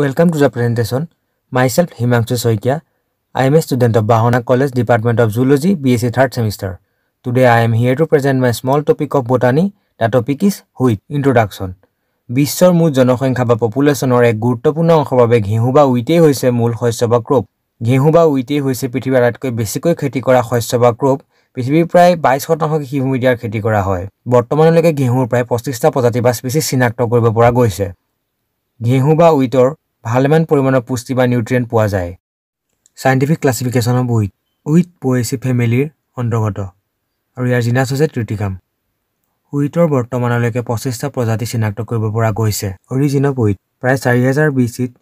welcome to the presentation myself Himanshu Saikia I am a student of Bahona college department of zoology B S C third semester today I am here to present my small topic of botany the topic is wheat introduction বিশ্বৰ মূল জনসংখ্যা বা পপুলেশ্যনৰ এক গুৰুত্বপূৰ্ণ অংশৰ বাবে ঘেহু বা উইটেই হৈছে মূল শস্য বা ক্ৰোপ ঘেঁহু বা উইটেই হৈছে পৃথিৱীৰ আটাইতকৈ বেছিকৈ খেতি কৰা শস্য বা ক্ৰোপ পৃথিৱীৰ প্ৰায় বাইছ শতাংশ কৃষিভূমি দিয়াৰ খেতি কৰা হয় বৰ্তমানলৈকে ঘেঁহুৰ প্ৰায় পঁচিছটা প্ৰজাতি বা স্পেচি চিনাক্ত কৰিব পৰা গৈছে ঘেঁহু বা উইটৰ ভালেমান পৰিমাণৰ পুষ্টি বা নিউট্ৰিয়েণ্ট পোৱা যায় scientific classification of wheat with Poaceae ফেমিলিৰ অন্তৰ্গত আৰু ইয়াৰ জিনাছ হৈছে তৃতিকাম উইটৰ বৰ্তমানলৈকে পঁচিছটা প্ৰজাতি চিনাক্ত কৰিব পৰা গৈছে অৰিজিন অফ উইট প্ৰায় চাৰি হেজাৰ বিচিত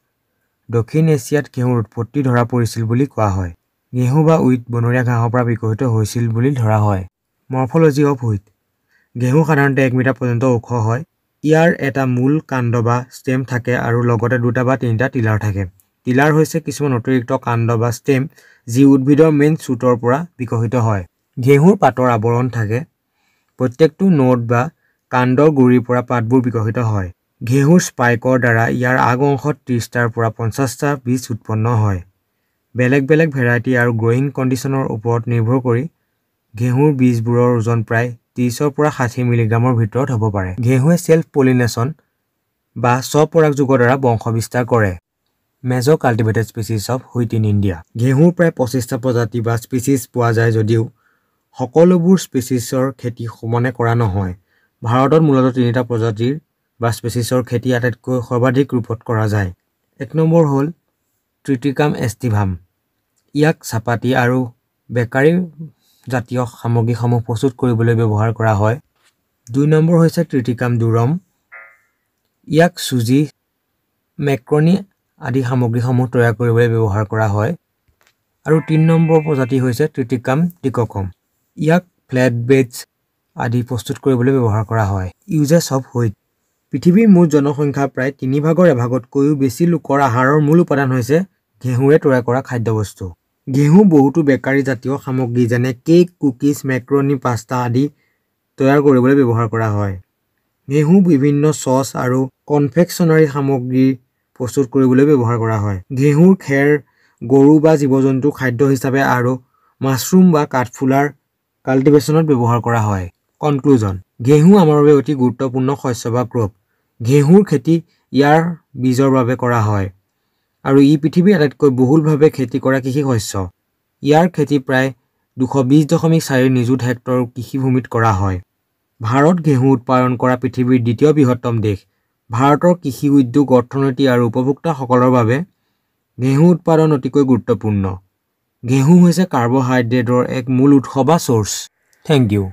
দক্ষিণ এছিয়াত ঘেঁহুৰ উৎপত্তি ধৰা পৰিছিল বুলি কোৱা হয় ঘেঁহু বা উইট বনৰীয়া ঘাঁহৰ পৰা বিকশিত হৈছিল বুলি ধৰা হয় মৰ্ফলজি অফ উইট ঘেঁহু সাধাৰণতে এক মিটাৰ পৰ্যন্ত ওখ হয় ইয়াৰ এটা মূল কাণ্ড বা ষ্টেম থাকে আৰু লগতে দুটা বা তিনিটা টিলাৰ থাকে টিলাৰ হৈছে কিছুমান অতিৰিক্ত কাণ্ড বা ষ্টেম যি উদ্ভিদৰ মেইন চুটৰ পৰা বিকশিত হয় ঘেঁহুৰ পাতৰ আৱৰণ থাকে প্ৰত্যেকটো নোট বা কাণ্ডৰ গুৰিৰ পৰা পাতবোৰ বিকশিত হয় ঘেঁহুৰ স্পাইকৰ দ্বাৰা ইয়াৰ আগ অংশত ত্ৰিছটাৰ পৰা পঞ্চাছটা বীজ উৎপন্ন হয় বেলেগ বেলেগ ভেৰাইটি আৰু গ্ৰয়িং কণ্ডিশ্যনৰ ওপৰত নিৰ্ভৰ কৰি ঘেঁহুৰ বীজবোৰৰ ওজন প্ৰায় ত্ৰিছৰ পৰা ষাঠি মিলিগ্ৰামৰ ভিতৰত হ'ব পাৰে ঘেঁহুৱে চেল্ফ পলিনেশ্যন বা যুগৰ দ্বাৰা বংশ বিস্তাৰ কৰে major cultivated species of wheat in India ঘেঁহুৰ প্ৰায় পঁচিছটা প্ৰজাতি বা স্পিচিছ পোৱা যায় যদিও সকলোবোৰ স্পিচিছৰ খেতি সমানে কৰা নহয় ভাৰতত মূলতঃ তিনিটা প্ৰজাতিৰ বা স্পেচিছৰ খেতি আটাইতকৈ সৰ্বাধিক ৰূপত কৰা যায় এক নম্বৰ হ'ল ত্ৰিটিকাম এষ্টিভাম ইয়াক চাপাতি আৰু বেকাৰী জাতীয় সামগ্ৰীসমূহ প্ৰস্তুত কৰিবলৈ ব্যৱহাৰ কৰা হয় দুই নম্বৰ হৈছে ত্ৰিটিকাম দুৰম ইয়াক চুজি মেক্ৰনি আদি সামগ্ৰীসমূহ তৈয়াৰ কৰিবলৈ ব্যৱহাৰ কৰা হয় আৰু তিনি নম্বৰ প্ৰজাতি হৈছে ত্ৰিটিকাম টিককম ইয়াক ফ্লেট বেডছ আদি প্ৰস্তুত কৰিবলৈ ব্যৱহাৰ কৰা হয় ইউজেছ অফ হুইট পৃথিৱীৰ মুঠ জনসংখ্যা প্ৰায় তিনিভাগৰ এভাগতকৈও বেছি লোকৰ আহাৰৰ মূল উপাদান হৈছে ঘেঁহুৰে তৈয়াৰ কৰা খাদ্যবস্তু ঘেঁহু বহুতো বেকাৰীজাতীয় সামগ্ৰী যেনে কেক কুকিজ মেক্ৰনি পাস্তা আদি তৈয়াৰ কৰিবলৈ ব্যৱহাৰ কৰা হয় ঘেঁহু বিভিন্ন চচ আৰু কনফেকশ্যনাৰী সামগ্ৰী প্ৰস্তুত কৰিবলৈ ব্যৱহাৰ কৰা হয় ঘেঁহুৰ খেৰ গৰু বা জীৱ জন্তু খাদ্য হিচাপে আৰু মাছৰুম বা কাঠফুলাৰ কাল্টিভেশ্যনত ব্যৱহাৰ কৰা হয় কনক্লুজন ঘেঁহু আমাৰ বাবে অতি গুৰুত্বপূৰ্ণ শস্য বা ক্ৰপ ঘেঁহুৰ খেতি ইয়াৰ বীজৰ বাবে কৰা হয় আৰু ই পৃথিৱীৰ আটাইতকৈ বহুলভাৱে খেতি কৰা কৃষি শস্য ইয়াৰ খেতি প্ৰায় দুশ বিছ দশমিক চাৰি নিযুত হেক্টৰ কৃষিভূমিত কৰা হয় ভাৰত ঘেঁহু উৎপাদন কৰা পৃথিৱীৰ দ্বিতীয় বৃহত্তম দেশ ভাৰতৰ কৃষি উদ্যোগ অৰ্থনীতি আৰু উপভোক্তাসকলৰ বাবে ঘেঁহু উৎপাদন অতিকৈ গুৰুত্বপূৰ্ণ ঘেঁহু হৈছে কাৰ্বহাইড্ৰেটৰ এক মূল উৎস বা চ'ৰ্চ থেংক ইউ